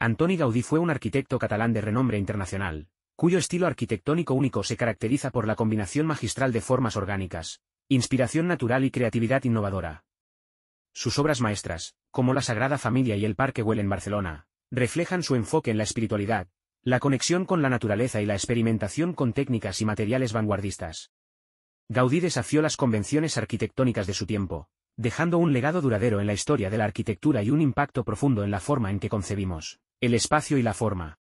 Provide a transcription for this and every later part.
Antoni Gaudí fue un arquitecto catalán de renombre internacional, cuyo estilo arquitectónico único se caracteriza por la combinación magistral de formas orgánicas, inspiración natural y creatividad innovadora. Sus obras maestras, como La Sagrada Familia y El Parque Güell en Barcelona, reflejan su enfoque en la espiritualidad, la conexión con la naturaleza y la experimentación con técnicas y materiales vanguardistas. Gaudí desafió las convenciones arquitectónicas de su tiempo, dejando un legado duradero en la historia de la arquitectura y un impacto profundo en la forma en que concebimos el espacio y la forma.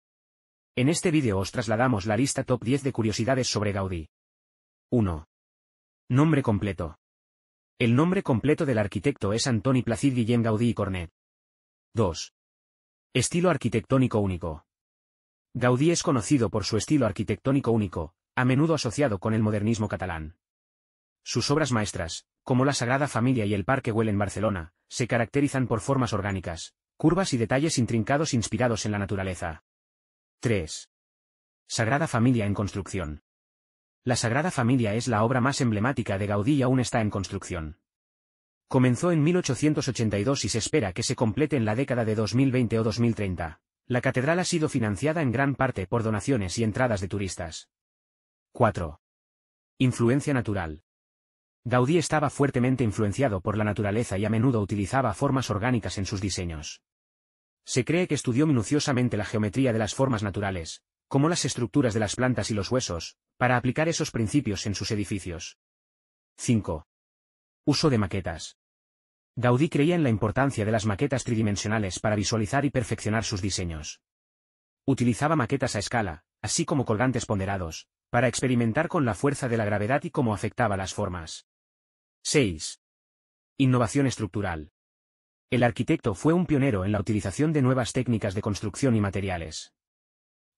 En este vídeo os trasladamos la lista top 10 de curiosidades sobre Gaudí. 1. Nombre completo. El nombre completo del arquitecto es Antoni Placid Guillem Gaudí y Cornet. 2. Estilo arquitectónico único. Gaudí es conocido por su estilo arquitectónico único, a menudo asociado con el modernismo catalán. Sus obras maestras, como la Sagrada Familia y el Parque Güell en Barcelona, se caracterizan por formas orgánicas, curvas y detalles intrincados inspirados en la naturaleza. 3. Sagrada Familia en construcción. La Sagrada Familia es la obra más emblemática de Gaudí y aún está en construcción. Comenzó en 1882 y se espera que se complete en la década de 2020 o 2030. La catedral ha sido financiada en gran parte por donaciones y entradas de turistas. 4. Influencia natural. Gaudí estaba fuertemente influenciado por la naturaleza y a menudo utilizaba formas orgánicas en sus diseños. Se cree que estudió minuciosamente la geometría de las formas naturales, como las estructuras de las plantas y los huesos, para aplicar esos principios en sus edificios. 5. Uso de maquetas. Gaudí creía en la importancia de las maquetas tridimensionales para visualizar y perfeccionar sus diseños. Utilizaba maquetas a escala, así como colgantes ponderados, para experimentar con la fuerza de la gravedad y cómo afectaba las formas. 6. Innovación estructural. El arquitecto fue un pionero en la utilización de nuevas técnicas de construcción y materiales.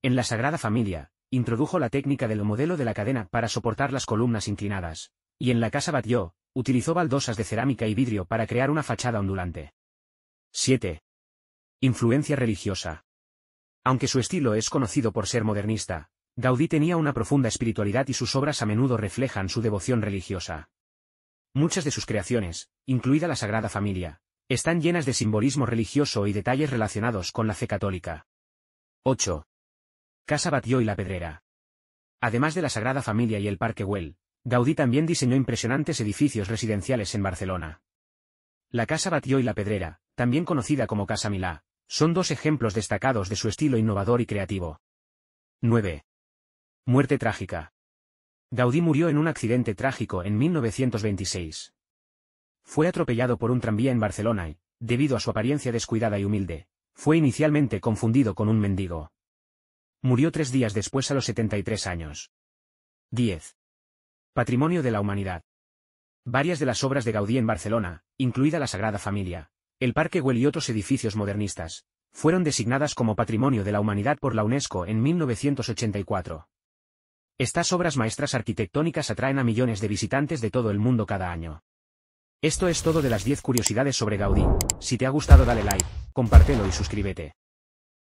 En la Sagrada Familia, introdujo la técnica del modelo de la cadena para soportar las columnas inclinadas, y en la Casa Batlló, utilizó baldosas de cerámica y vidrio para crear una fachada ondulante. 7. Influencia religiosa. Aunque su estilo es conocido por ser modernista, Gaudí tenía una profunda espiritualidad y sus obras a menudo reflejan su devoción religiosa. Muchas de sus creaciones, incluida la Sagrada Familia, están llenas de simbolismo religioso y detalles relacionados con la fe católica. 8. Casa Batió y la Pedrera. Además de la Sagrada Familia y el Parque Güell, Gaudí también diseñó impresionantes edificios residenciales en Barcelona. La Casa Batió y la Pedrera, también conocida como Casa Milá, son dos ejemplos destacados de su estilo innovador y creativo. 9. Muerte trágica. Gaudí murió en un accidente trágico en 1926. Fue atropellado por un tranvía en Barcelona y, debido a su apariencia descuidada y humilde, fue inicialmente confundido con un mendigo. Murió tres días después a los 73 años. 10. Patrimonio de la Humanidad. Varias de las obras de Gaudí en Barcelona, incluida la Sagrada Familia, el Parque Güell y otros edificios modernistas, fueron designadas como Patrimonio de la Humanidad por la UNESCO en 1984. Estas obras maestras arquitectónicas atraen a millones de visitantes de todo el mundo cada año. Esto es todo de las 10 curiosidades sobre Gaudí. Si te ha gustado dale like, compártelo y suscríbete.